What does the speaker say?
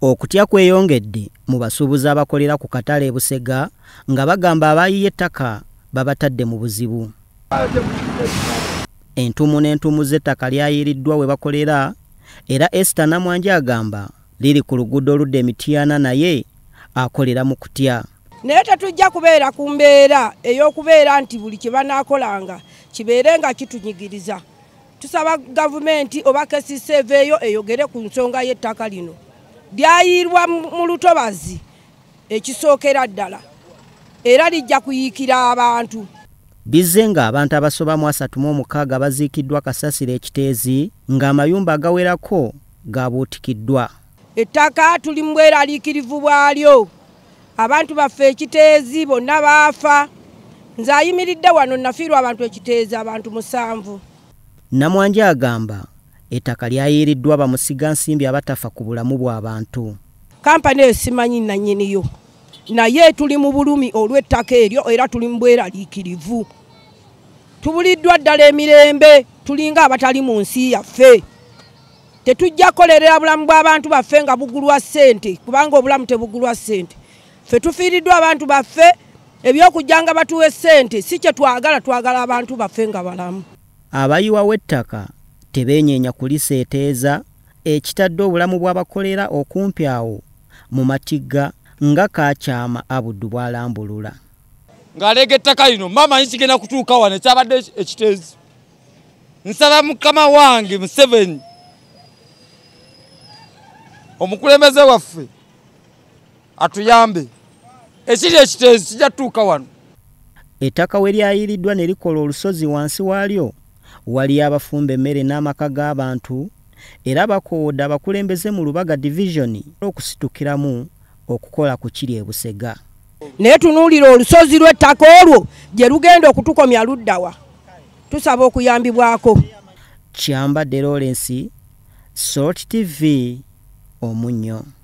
okutya kweyongedde mu basuubuzi abakolera ku katale ebusega nga bagamba abayiye ettaka babatadde mu buzibu entuumu n'entuumu z'ettaka lyayiiriddwa we bakolera era esita namwanje agamba liri ku luguudo oludda emityana naye akolera mu kutya naye tetujja kubeera ku mbeera ey'okubeera nti buli kye banaakolanga kibeere nga kitunyigiriza tusaba gavumenti oba kesiseeveeyo eyogere ku nsonga y'ettaka lino lyayirwa mu lutobazi ekisookera ddala era lijja kuyiikira abantu bizze ng'abantu abasobamu asatu mu omukaaga baziikiddwa kasasiro ekiteezi ng'amayumba agawerako gaabuutikiddwa ettaka tuli mu bweraliikirivu bwalyo abantu baffe ekiteezi bonna baafa nze ayimiridde wano nafiirwa abantu ekiteezi abantu musanvu namwanje agamba ettaka lyayiiriddwa bamusigansimbi abatafa ku bulamu bw'abantu kampani eyo simanyi nanyiniyo naye tuli mu bulumi olw'ettaka eryo era tuli mu bweraliikirivu tubuliddwa ddala emirembe tulinga abatali mu nsi yaffe tetujja kukolerera bulamu bw'abantu baffe nga bugulwa ssente kubanga obulamu tebugulwa ssente fe tufiiriddwa abantu baffe ebyokujja nga batuwa essente si kye twagala twagala abantu baffe nga balamu abayiwawo ettaka tebeenyeenya kuliseeteeza ekitadde obulamu bw'abakolera okumpi awo mu matigga nga kakyama abuddu bw'alambulula ng'aleega ettaka lino mbamanyi kigenda kutuuka wano ekyabadde ekiteezi nsaba mukama wange museveni omukulembeze waffe atuyambe ekiri ekiteezi kijja tutuuka wano ettaka we lyayiriddwa ne likola olusozi wansi waalyo wali abafumba emmere n'amaka g'abantu era bakooda bakulembeze mu lubaga divisioni okusitukiramu okukola ku kiri ebusega naye tunuulira olusozi lw'ettaka olwo gye lugenda okutukomya luddawa tusaba okuyambibwako kyamba de lawrence sort tv omunnyo